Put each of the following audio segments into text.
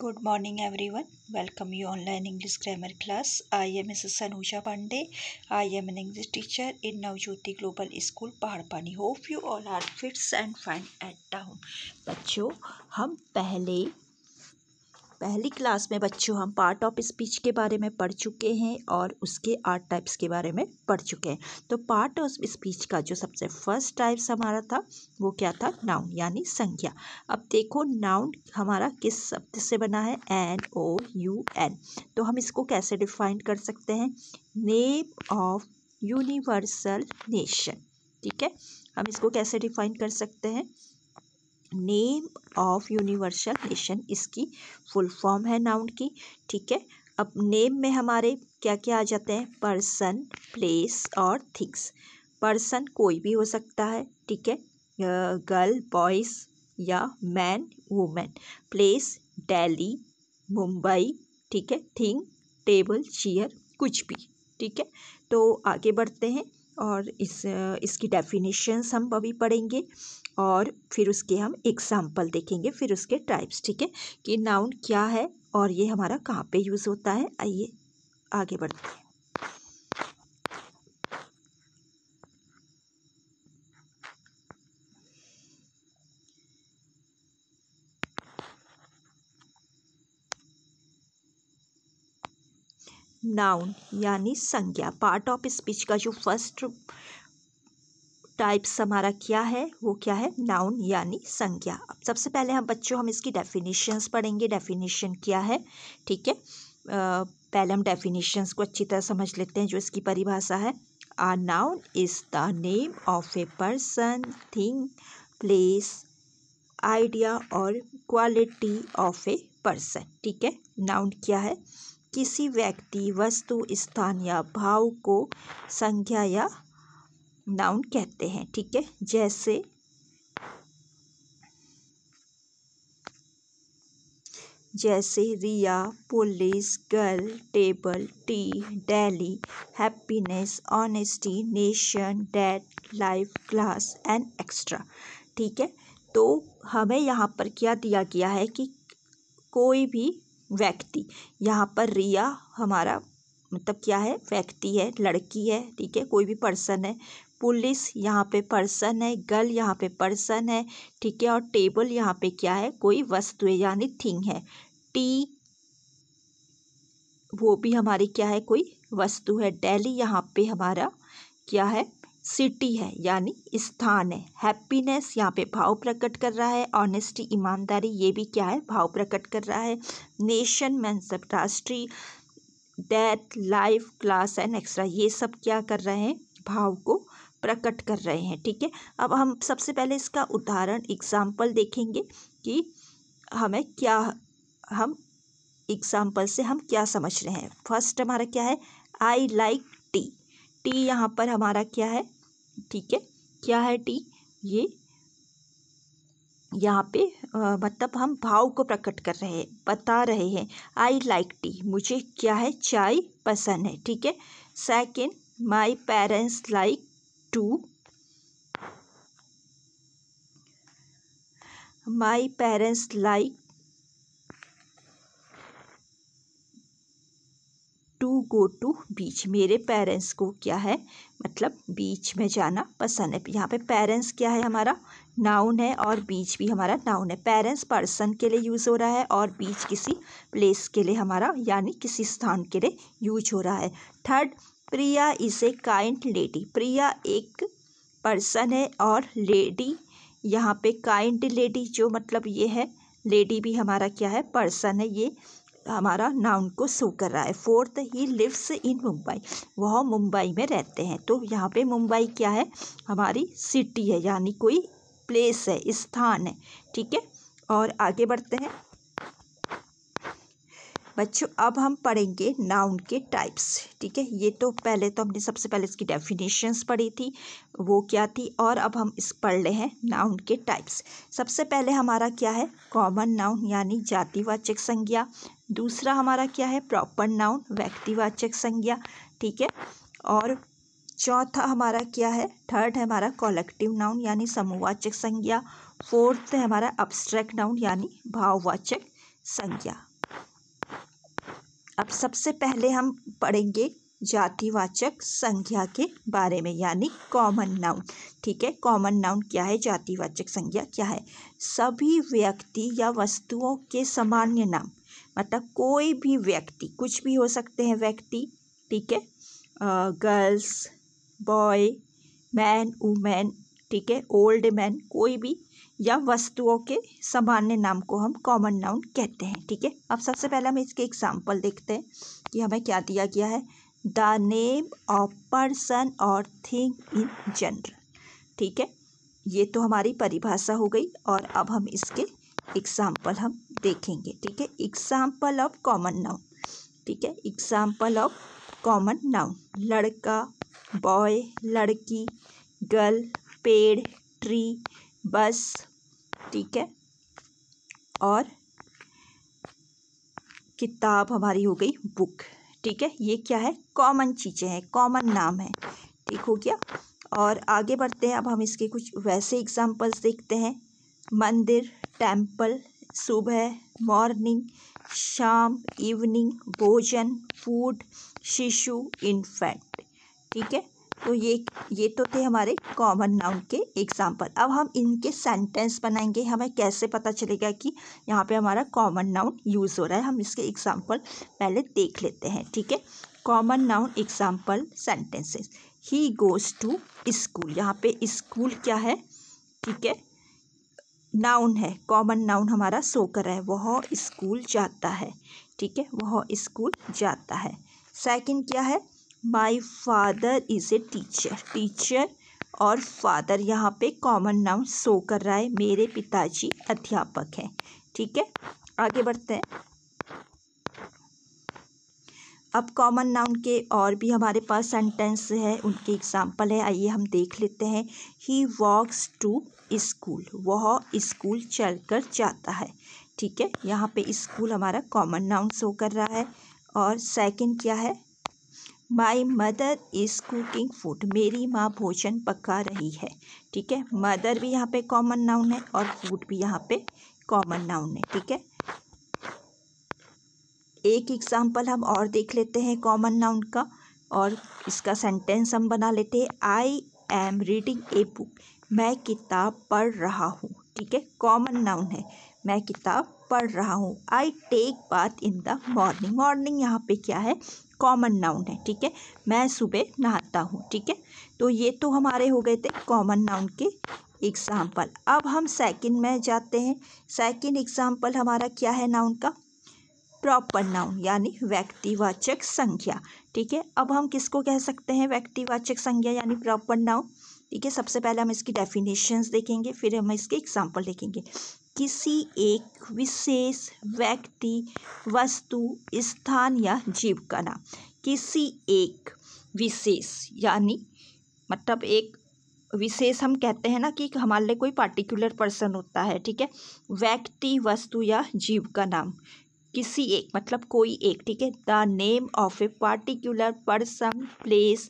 good morning everyone welcome you online English grammar class I am Mrs Anusha Pandey I am an English teacher in Navjyoti global school Paharpani hope you all are fits and fine at town बच्चों हम पहले पहली class में बच्चों हम part of speech के बारे में पढ़ चुके हैं और उसके आर्ट टाइप्स के बारे में पढ़ चुके हैं तो पार्ट ऑफ स्पीच का जो सबसे फर्स्ट टाइप्स हमारा था वो क्या था नाउन यानी संख्या अब देखो नाउन हमारा किस शब्द से बना है एन ओ यू एन तो हम इसको कैसे डिफाइन कर सकते हैं नेम ऑफ यूनिवर्सल नेशन ठीक है हम इसको कैसे डिफाइन कर सकते हैं नेम ऑफ यूनिवर्सल नेशन इसकी फुल फॉर्म है नाउन की ठीक है अब नेम में हमारे क्या क्या आ जाते हैं पर्सन प्लेस और थिंग्स पर्सन कोई भी हो सकता है ठीक है गर्ल बॉयज़ या man women place Delhi Mumbai ठीक है थिंग टेबल चेयर कुछ भी ठीक है तो आगे बढ़ते हैं और इस इसकी डेफिनेशंस हम अभी पढ़ेंगे और फिर उसके हम एग्ज़ाम्पल देखेंगे फिर उसके टाइप्स ठीक है कि नाउन क्या है और ये हमारा कहाँ पे यूज़ होता है आइए आगे बढ़ते हैं नाउन यानी संज्ञा पार्ट ऑफ स्पीच का जो फर्स्ट टाइप्स हमारा क्या है वो क्या है नाउन यानी संज्ञा अब सबसे पहले हम बच्चों हम इसकी डेफिनेशंस पढ़ेंगे डेफिनेशन क्या है ठीक है पहले हम डेफिनेशंस को अच्छी तरह समझ लेते हैं जो इसकी परिभाषा है a noun is the name of a person thing place idea और क्वालिटी ऑफ ए पर्सन ठीक है नाउन क्या है किसी व्यक्ति वस्तु स्थान या भाव को संख्या या नाउन कहते हैं ठीक है जैसे जैसे Riya police girl table tea Delhi happiness honesty nation death life class and extra ठीक है तो हमें यहाँ पर क्या दिया गया है कि कोई भी व्यक्ति यहाँ पर रिया हमारा मतलब क्या है व्यक्ति है लड़की है ठीक है कोई भी पर्सन है पुलिस यहाँ पे पर्सन है गर्ल यहाँ पे पर्सन है ठीक है और टेबल यहाँ पे क्या है कोई वस्तु है यानी थिंग है टी वो भी हमारी क्या है कोई वस्तु है डेली यहाँ पे हमारा क्या है सिटी है यानी स्थान है हैप्पीनेस यहाँ पे भाव प्रकट कर रहा है ऑनेस्टी ईमानदारी ये भी क्या है भाव प्रकट कर रहा है नेशन मैं सब राष्ट्रीय death life class and extra ये सब क्या कर रहे हैं भाव को प्रकट कर रहे हैं ठीक है अब हम सबसे पहले इसका उदाहरण एग्ज़ाम्पल देखेंगे कि हमें क्या हम एग्ज़ाम्पल से हम क्या समझ रहे हैं फर्स्ट हमारा क्या है आई लाइक टी टी यहाँ पर हमारा क्या है ठीक है क्या है टी ये यहाँ पे मतलब हम भाव को प्रकट कर रहे हैं बता रहे हैं आई लाइक टी मुझे क्या है चाय पसंद है ठीक है second my parents like to my parents like to go to beach मेरे पेरेंट्स को क्या है मतलब बीच में जाना पसंद है यहाँ पे पेरेंट्स क्या है हमारा नाउन है और बीच भी हमारा नाउन है पेरेंट्स पर्सन के लिए यूज़ हो रहा है और बीच किसी प्लेस के लिए हमारा यानी किसी स्थान के लिए यूज हो रहा है third Priya is a kind lady Priya एक पर्सन है और लेडी यहाँ पे काइंड लेडी जो मतलब ये है लेडी भी हमारा क्या है पर्सन है ये हमारा नाउन को शो कर रहा है fourth he lives in Mumbai वह मुंबई में रहते हैं तो यहाँ पे मुंबई क्या है हमारी सिटी है यानी कोई प्लेस है स्थान है ठीक है और आगे बढ़ते हैं बच्चों अब हम पढ़ेंगे नाउन के टाइप्स ठीक है ये तो पहले तो हमने सबसे पहले इसकी डेफिनेशंस पढ़ी थी वो क्या थी और अब हम इस पढ़ रहे हैं नाउन के टाइप्स सबसे पहले हमारा क्या है कॉमन नाउन यानी जातिवाचक संज्ञा दूसरा हमारा क्या है प्रॉपर नाउन व्यक्तिवाचक संज्ञा ठीक है और चौथा हमारा क्या है थर्ड है हमारा कॉलेक्टिव नाउन यानी समूहवाचक संज्ञा फोर्थ है हमारा अब्स्ट्रैक्ट नाउन यानी भाववाचक संज्ञा अब सबसे पहले हम पढ़ेंगे जातिवाचक संज्ञा के बारे में यानी कॉमन नाउन ठीक है कॉमन नाउन क्या है जातिवाचक संज्ञा क्या है सभी व्यक्ति या वस्तुओं के सामान्य नाम मतलब कोई भी व्यक्ति कुछ भी हो सकते हैं व्यक्ति ठीक है गर्ल्स बॉय मैन वूमेन ठीक है ओल्ड मैन कोई भी या वस्तुओं के सामान्य नाम को हम कॉमन नाउन कहते हैं ठीक है अब सबसे पहले हम इसके एग्जाम्पल देखते हैं कि हमें क्या दिया गया है द नेम ऑफ पर्सन और थिंग इन जनरल ठीक है ये तो हमारी परिभाषा हो गई और अब हम इसके एग्जाम्पल हम देखेंगे ठीक है एग्जाम्पल ऑफ कॉमन नाउन ठीक है एग्जाम्पल ऑफ कॉमन नाउन लड़का बॉय लड़की गर्ल पेड़ ट्री बस ठीक है और किताब हमारी हो गई बुक ठीक है ये क्या है कॉमन चीज़ें हैं कॉमन नाम है ठीक हो गया और आगे बढ़ते हैं अब हम इसके कुछ वैसे एग्जांपल्स देखते हैं मंदिर टेंपल सुबह मॉर्निंग शाम इवनिंग भोजन फूड शिशु इन्फेंट ठीक है तो ये ये तो थे हमारे कॉमन नाउन के एग्जाम्पल अब हम इनके सेंटेंस बनाएंगे हमें कैसे पता चलेगा कि यहाँ पे हमारा कॉमन नाउन यूज़ हो रहा है हम इसके एग्जाम्पल पहले देख लेते हैं ठीक है common noun example sentences he goes to school यहाँ पे स्कूल क्या है ठीक है नाउन है कॉमन नाउन हमारा सो कर है वह स्कूल जाता है ठीक है वह स्कूल जाता है सेकेंड क्या है my father is a teacher teacher और फादर यहाँ पे कॉमन नाउन शो कर रहा है मेरे पिताजी अध्यापक हैं ठीक है आगे बढ़ते हैं अब कॉमन नाउन के और भी हमारे पास सेंटेंस है उनके एग्जाम्पल है आइए हम देख लेते हैं ही वॉक्स टू स्कूल वह स्कूल चल कर जाता है ठीक है यहाँ पे स्कूल हमारा कॉमन नाउन शो कर रहा है और सेकंड क्या है my mother is cooking food मेरी माँ भोजन पका रही है ठीक है मदर भी यहाँ पे कॉमन नाउन है और फूड भी यहाँ पे कॉमन नाउन है ठीक है एक एग्जाम्पल हम और देख लेते हैं कॉमन नाउन का और इसका सेंटेंस हम बना लेते हैं I am reading a book मैं किताब पढ़ रहा हूँ ठीक है कॉमन नाउन है मैं किताब पढ़ रहा हूँ I take bath in the morning morning यहाँ पे क्या है कॉमन नाउन है ठीक है मैं सुबह नहाता हूँ ठीक है तो ये तो हमारे हो गए थे कॉमन नाउन के एग्ज़ाम्पल अब हम सेकंड में जाते हैं सेकंड एग्ज़ाम्पल हमारा क्या है नाउन का प्रॉपर नाउन यानी व्यक्तिवाचक संख्या ठीक है अब हम किसको कह सकते हैं व्यक्तिवाचक संज्ञा यानी प्रॉपर नाउन ठीक है सबसे पहले हम इसकी डेफिनेशंस देखेंगे फिर हम इसके एग्जाम्पल देखेंगे किसी एक विशेष व्यक्ति वस्तु स्थान या जीव का नाम किसी एक विशेष यानी मतलब एक विशेष हम कहते हैं ना कि हमारे लिए कोई पार्टिकुलर पर्सन होता है ठीक है व्यक्ति वस्तु या जीव का नाम किसी एक मतलब कोई एक ठीक है the name of a particular person place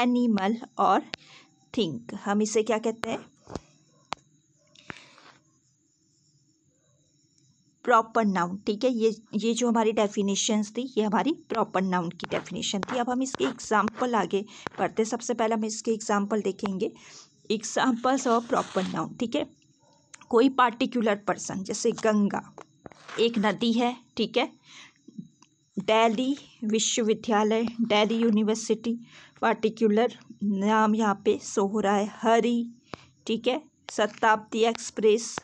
animal और थिंक हम इसे क्या कहते हैं प्रॉपर नाउन ठीक है ये ये जो हमारी डेफिनेशंस थी ये हमारी प्रॉपर नाउन की डेफिनेशन थी अब हम इसके एग्जाम्पल आगे पढ़ते सबसे पहले हम इसके एग्जाम्पल देखेंगे एग्जाम्पल्स ऑफ प्रॉपर नाउन ठीक है कोई पार्टिकुलर पर्सन जैसे गंगा एक नदी है ठीक है डेली विश्वविद्यालय डेली यूनिवर्सिटी पार्टिकुलर नाम यहाँ पे सो हो रहा है हरी ठीक है शताब्दी एक्सप्रेस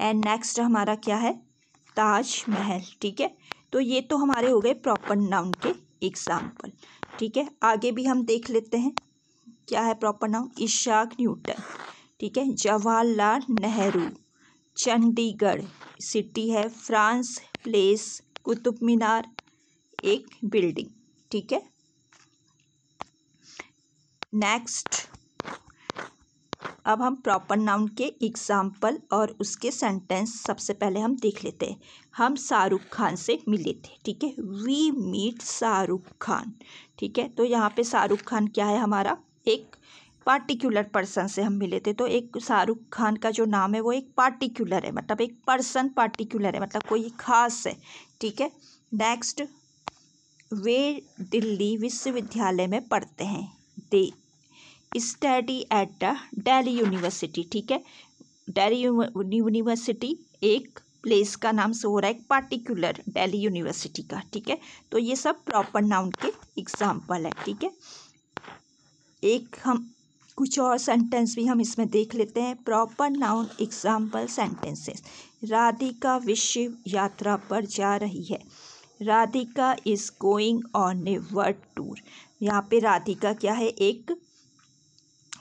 एंड नेक्स्ट हमारा क्या है ताजमहल ठीक है तो ये तो हमारे हो गए प्रॉपर नाउन के एग्ज़ाम्पल ठीक है आगे भी हम देख लेते हैं क्या है प्रॉपर नाउन इशाक न्यूटन ठीक है जवाहरलाल नेहरू चंडीगढ़ सिटी है फ्रांस प्लेस कुतुब मीनार एक बिल्डिंग ठीक है नेक्स्ट अब हम प्रॉपर नाउन के एग्ज़ाम्पल और उसके सेंटेंस सबसे पहले हम देख लेते हैं हम शाहरुख खान से मिले थे ठीक है वी मीट शाहरुख खान ठीक है तो यहाँ पे शाहरुख खान क्या है हमारा एक पार्टिकुलर पर्सन से हम मिले थे तो एक शाहरुख खान का जो नाम है वो एक पार्टिकुलर है मतलब एक पर्सन पार्टिकुलर है मतलब कोई खास है ठीक है नेक्स्ट वे दिल्ली विश्वविद्यालय में पढ़ते हैं they study at the Delhi university ठीक है डेली यूनिवर्सिटी एक प्लेस का नाम से हो रहा है एक पार्टिकुलर डेली यूनिवर्सिटी का ठीक है तो ये सब प्रॉपर नाउन के एग्जाम्पल है ठीक है एक हम कुछ और सेंटेंस भी हम इसमें देख लेते हैं proper noun example sentences Radhika विश्व यात्रा पर जा रही है Radhika is going on a world tour यहाँ पे राधिका क्या है एक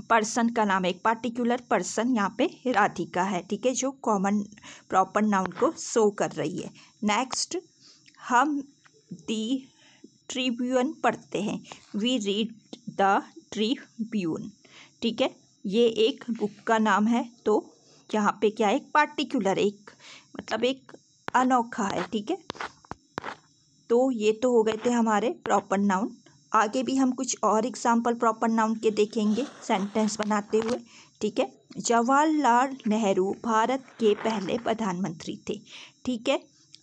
पर्सन का नाम है एक पार्टिकुलर पर्सन यहाँ पे राधिका है ठीक है जो कॉमन प्रॉपर नाउन को शो कर रही है नेक्स्ट हम दी ट्रिब्यून पढ़ते हैं वी रीड द ट्रिब्यून ठीक है ये एक बुक का नाम है तो यहाँ पे क्या है एक पार्टिकुलर एक मतलब एक अनोखा है ठीक है तो ये तो हो गए थे हमारे प्रॉपर नाउन आगे भी हम कुछ और एग्जाम्पल प्रॉपर नाउन के देखेंगे सेंटेंस बनाते हुए ठीक है जवाहरलाल नेहरू भारत के पहले प्रधानमंत्री थे ठीक है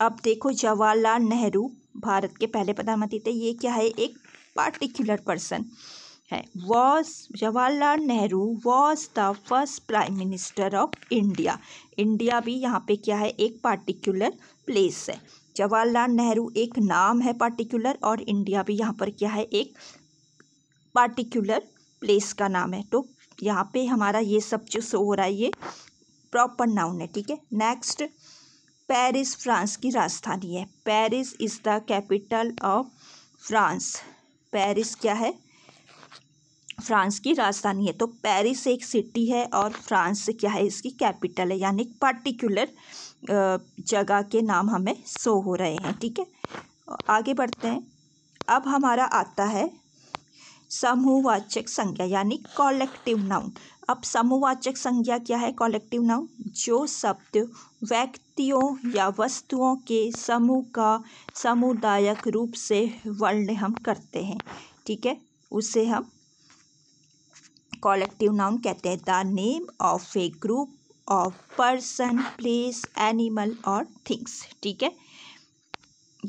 अब देखो जवाहरलाल नेहरू भारत के पहले प्रधानमंत्री थे ये क्या है एक पार्टिकुलर पर्सन है was Jawaharlal Nehru was the first prime minister of India India भी यहाँ पे क्या है एक पार्टिकुलर प्लेस है जवाहरलाल नेहरू एक नाम है पार्टिकुलर और इंडिया भी यहाँ पर क्या है एक पार्टिकुलर प्लेस का नाम है तो यहाँ पे हमारा ये सब जो शो हो रहा है ये प्रॉपर नाउन है ठीक है नेक्स्ट पेरिस फ्रांस की राजधानी है Paris is the capital of France Paris क्या है फ्रांस की राजधानी है तो पेरिस एक सिटी है और फ्रांस क्या है इसकी कैपिटल है यानी पार्टिकुलर जगह के नाम हमें शो हो रहे हैं ठीक है आगे बढ़ते हैं अब हमारा आता है समूहवाचक संज्ञा यानी कॉलेक्टिव नाउन अब समूहवाचक संज्ञा क्या है कॉलेक्टिव नाउन जो शब्द व्यक्तियों या वस्तुओं के समूह का समुदायक रूप से वर्ण हम करते हैं ठीक है उसे हम कॉलेक्टिव नाउन कहते हैं the name of a group of person place animal और थिंग्स ठीक है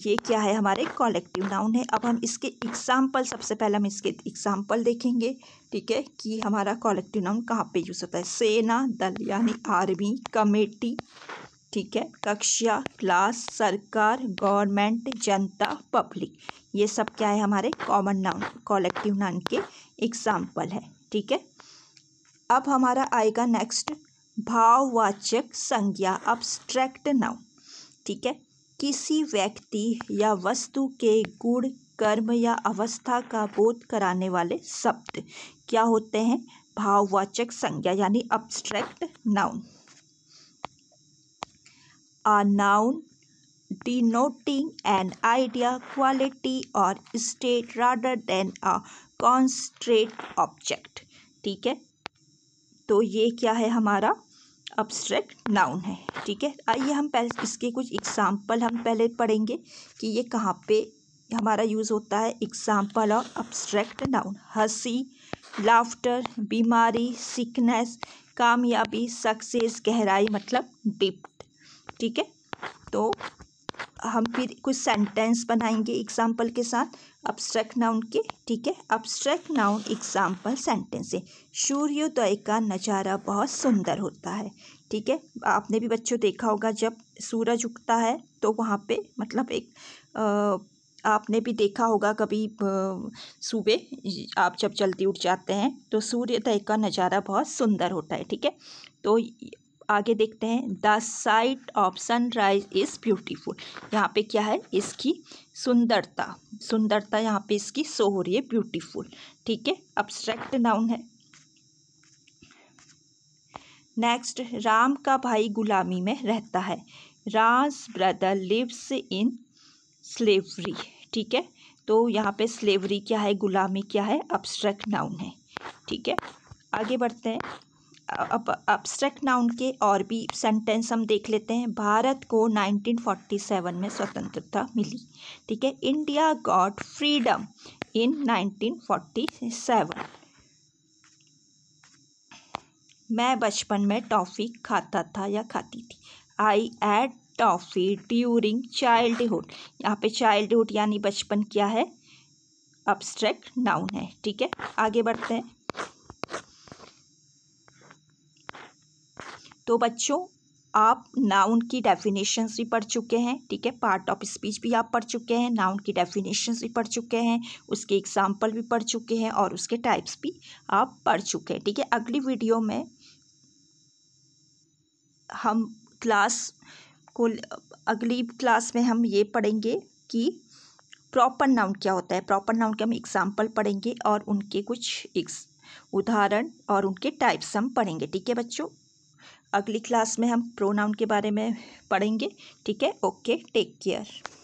ये क्या है हमारे कॉलेक्टिव नाउन है अब हम इसके एग्जाम्पल सबसे पहले हम इसके एग्जाम्पल देखेंगे ठीक है कि हमारा कॉलेक्टिव नाउन कहाँ पे यूज़ होता है सेना दल यानी आर्मी कमेटी ठीक है कक्षा क्लास सरकार गवर्नमेंट जनता पब्लिक ये सब क्या है हमारे कॉमन नाउन कॉलेक्टिव नाउन के एग्जाम्पल है ठीक है अब हमारा आएगा नेक्स्ट भाववाचक संज्ञा अब्स्ट्रैक्ट नाउन ठीक है किसी व्यक्ति या वस्तु के गुण कर्म या अवस्था का बोध कराने वाले शब्द क्या होते हैं भाववाचक संज्ञा यानी abstract noun a noun denoting an idea quality और state rather than a concrete object ठीक है तो ये क्या है हमारा अब्स्ट्रैक्ट नाउन है ठीक है आइए हम पहले इसके कुछ एग्ज़ाम्पल हम पहले पढ़ेंगे कि ये कहाँ पे हमारा यूज़ होता है एग्ज़ाम्पल और अब्स्ट्रैक्ट नाउन हंसी लाफ्टर बीमारी सिकनेस कामयाबी सक्सेस गहराई मतलब डिप्ट ठीक है तो हम फिर कुछ सेंटेंस बनाएंगे एग्जाम्पल के साथ अब्सट्रैक्ट नाउन के ठीक है अब्सट्रैक्ट नाउन एग्जाम्पल सेंटेंस है सूर्योदय का नज़ारा बहुत सुंदर होता है ठीक है आपने भी बच्चों देखा होगा जब सूरज उगता है तो वहाँ पे मतलब एक आ, आपने भी देखा होगा कभी सुबह आप जब जल्दी उठ जाते हैं तो सूर्योदय का नज़ारा बहुत सुंदर होता है ठीक है तो आगे देखते हैं the sight of sunrise is beautiful यहाँ पे क्या है इसकी सुंदरता सुंदरता यहाँ पे इसकी सो हो रही है ब्यूटीफुल ठीक है अब्स्ट्रैक्ट नाउन है नेक्स्ट राम का भाई गुलामी में रहता है Raj brother lives in slavery ठीक है तो यहाँ पे स्लेवरी क्या है गुलामी क्या है अब्स्ट्रैक्ट नाउन है ठीक है आगे बढ़ते हैं अब्स्ट्रैक्ट नाउन के और भी सेंटेंस हम देख लेते हैं भारत को 1947 में स्वतंत्रता मिली ठीक है इंडिया गॉड फ्रीडम इन 1947 मैं बचपन में टॉफ़ी खाता था या खाती थी I ate toffee during childhood यहाँ पे चाइल्डहुड यानी बचपन क्या है अब्स्ट्रैक्ट नाउन है ठीक है आगे बढ़ते हैं तो बच्चों आप नाउन की डेफिनेशंस भी पढ़ चुके हैं ठीक है पार्ट ऑफ स्पीच भी आप पढ़ चुके हैं नाउन की डेफिनेशंस भी पढ़ चुके हैं उसके एग्जाम्पल भी पढ़ चुके हैं और उसके टाइप्स भी आप पढ़ चुके हैं ठीक है अगली वीडियो में हम क्लास को अगली क्लास में हम ये पढ़ेंगे कि प्रॉपर नाउन क्या होता है प्रॉपर नाउन के हम एग्जाम्पल पढ़ेंगे और उनके कुछ उदाहरण और उनके टाइप्स हम पढ़ेंगे ठीक है बच्चों अगली क्लास में हम प्रोनाउन के बारे में पढ़ेंगे ठीक है ओके टेक केयर